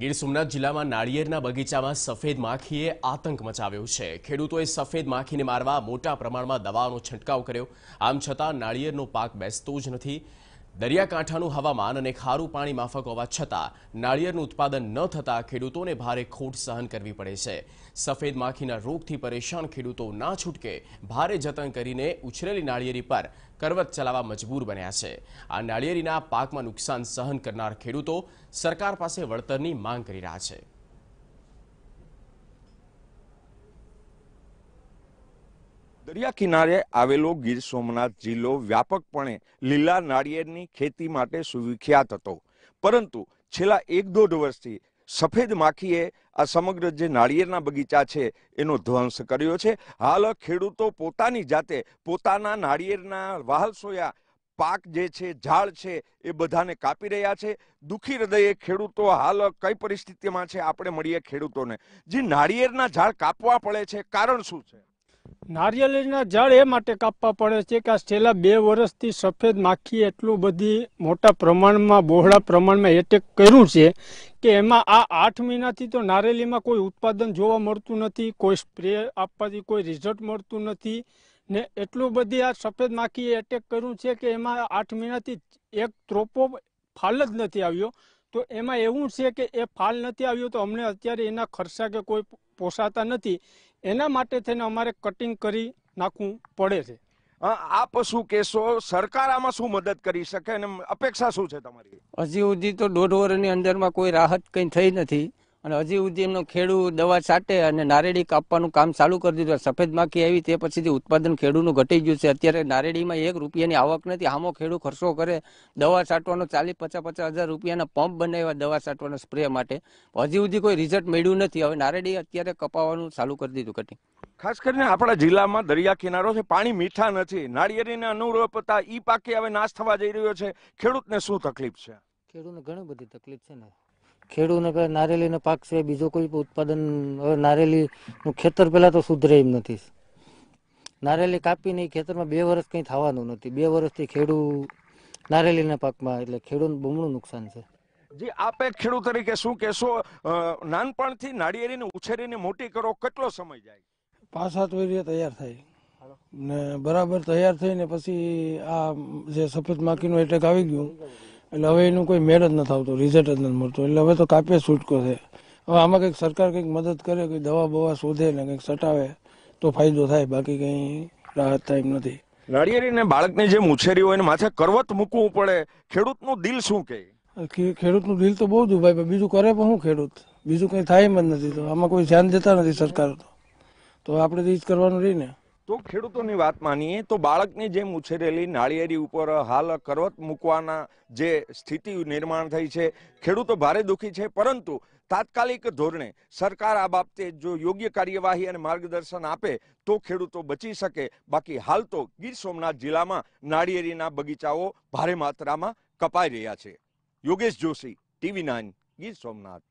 ગીર સોમનાથ જિલ્લામાં નાળિયેરના બગીચામાં સફેદ માખીએ આતંક મચાવ્યો છે ખેડૂતોએ સફેદ માખીને મારવા મોટા પ્રમાણમાં દવાનો છંટકાવ કર્યો આમ છતાં નાળિયેરનો પાક બેસતો જ નથી દરિયાકાંઠાનું હવામાન અને ખારું પાણી માફક હોવા છતાં નાળિયેરનું ઉત્પાદન ન થતાં ખેડૂતોને ભારે ખોટ સહન કરવી પડે છે સફેદ માખીના રોગથી પરેશાન ખેડૂતો ના છૂટકે ભારે જતન કરીને ઉછરેલી નાળિયેરી પર કરવત ચલાવવા મજબૂર બન્યા છે આ નાળિયેરીના પાકમાં નુકસાન સહન કરનાર ખેડૂતો સરકાર પાસે વળતરની માંગ કરી રહ્યા છે દરિયા કિનારે આવેલો ગીર સોમનાથ જિલ્લો વ્યાપકપણે લીલા નાળિયેરની ખેતી માટે સુવિખ્યાત હતો પરંતુ છેલ્લા એક દોઢ વર્ષથી સફેદ માખીએ આ સમગ્ર જે નાળિયેરના બગીચા છે એનો ધ્વંસ કર્યો છે હાલ ખેડૂતો પોતાની જાતે પોતાના નાળિયેરના વાહલ સોયા પાક જે છે ઝાડ છે એ બધાને કાપી રહ્યા છે દુઃખી હૃદયે ખેડૂતો હાલ કઈ પરિસ્થિતિમાં છે આપણે મળીએ ખેડૂતોને જે નાળિયેરના ઝાડ કાપવા પડે છે કારણ શું છે નારિયેળીના ઝાડ એ માટે કાપવા પડે છે કે આ છેલ્લા બે વર્ષથી સફેદ માખી એટલું બધી મોટા પ્રમાણમાં બહોળા પ્રમાણમાં એટેક કર્યું છે કે એમાં આ આઠ મહિનાથી તો નારેલીમાં કોઈ ઉત્પાદન જોવા મળતું નથી કોઈ સ્પ્રે આપવાથી કોઈ રિઝલ્ટ મળતું નથી ને એટલું બધી આ સફેદ માખીએ એટેક કર્યું છે કે એમાં આઠ મહિનાથી એક ત્રોપો ફાલ જ નથી આવ્યો તો એમાં એવું છે કે એ ફાલ નથી આવ્યો તો અમને અત્યારે એના ખર્ચા કે કોઈ પોસાતા નથી એના માટે થઈને અમારે કટિંગ કરી નાખવું પડે છે આ પશુ કેસો સરકાર આમાં શું મદદ કરી શકે અને અપેક્ષા શું છે તમારી હજી સુધી તો દોઢ વર્ષની અંદરમાં કોઈ રાહત કંઈ થઈ નથી અને હજી સુધી એમનો ખેડૂત દવા છાંટે અને નારેડી કાપવાનું કામ ચાલુ કરી દીધું સફેદ માખી આવી તે પછીથી ઉત્પાદન ખેડૂનું ઘટી ગયું છે અત્યારે નારેડીમાં એક રૂપિયાની આવક નથી આમો ખેડૂ ખર્ચો કરે દવા છાંટવાનો ચાલીસ પચાસ પચાસ હજાર રૂપિયાના પંપ બનાવ્યા દવા છાંટવાના સ્પ્રે માટે હજી સુધી કોઈ રિઝલ્ટ મળ્યું નથી હવે નારેડી અત્યારે કપાવવાનું ચાલુ કરી દીધું કટિંગ ખાસ કરીને આપણા જિલ્લામાં દરિયા કિનારો છે પાણી મીઠા નથી નાળિયેરીને અનુરૂપતા ઈ પાકે હવે નાશ થવા જઈ રહ્યો છે ખેડૂતને શું તકલીફ છે ખેડૂતને ઘણી બધી તકલીફ છે ને ખેડૂને કહે નારેલીનો પાક છે બીજો કોઈ ઉત્પાદન હવે નારેલીનું ખેતર પહેલાં તો સુધરે એમ નથી નારેલી કાપીને ખેતરમાં બે વર્ષ કંઈ થવાનું નથી બે વર્ષથી ખેડૂ નારેલીના પાકમાં એટલે ખેડૂતનું બમણું નુકસાન છે જી આપ એક ખેડૂત તરીકે શું કહેશો નાનપણથી નાળિયેરીને ઉછેરીને મોટી કરો કેટલો સમય જાય પાંચ સાત વીર્ય તૈયાર થાય ને બરાબર તૈયાર થઈને પછી આ જે સફેદ માખીનો એટેક આવી ગયું એટલે હવે એનું કોઈ મેળ જ નથી આવતો રિઝલ્ટ જ નથી મળતું એટલે હવે તો કાપીએ છૂટકો છે હવે આમાં કંઈક સરકાર કંઈક મદદ કરે કંઈક દવા બવા શોધે ને કંઈક સટાવે તો ફાયદો થાય બાકી કંઈ રાહત થાય એમ નથી નાળિયેરીને બાળકને જે મુછેરી હોય એને માથે કરવત મૂકવું પડે ખેડૂતનું દિલ શું કહે ખેડૂતનું દિલ તો બહુ દુભાઈ પણ બીજું કરે પણ શું ખેડૂત બીજું કંઈ થાય એમ જ નથી તો આમાં કોઈ ધ્યાન દેતા નથી સરકાર તો તો આપણે તો એ જ કરવાનું રહીને તો ખેડૂતોની વાત માનીએ તો બાળકને જેમ ઉછેરેલી નાળિયેરી ઉપર હાલ કરવત મૂકવાના જે સ્થિતિ નિર્માણ થઈ છે ખેડૂતો ભારે દુઃખી છે પરંતુ તાત્કાલિક ધોરણે સરકાર આ બાબતે જો યોગ્ય કાર્યવાહી અને માર્ગદર્શન આપે તો ખેડૂતો બચી શકે બાકી હાલ તો ગીર સોમનાથ જિલ્લામાં નાળિયેરીના બગીચાઓ ભારે માત્રામાં કપાઈ રહ્યા છે યોગેશ જોશી ટીવી નાઇન ગીર સોમનાથ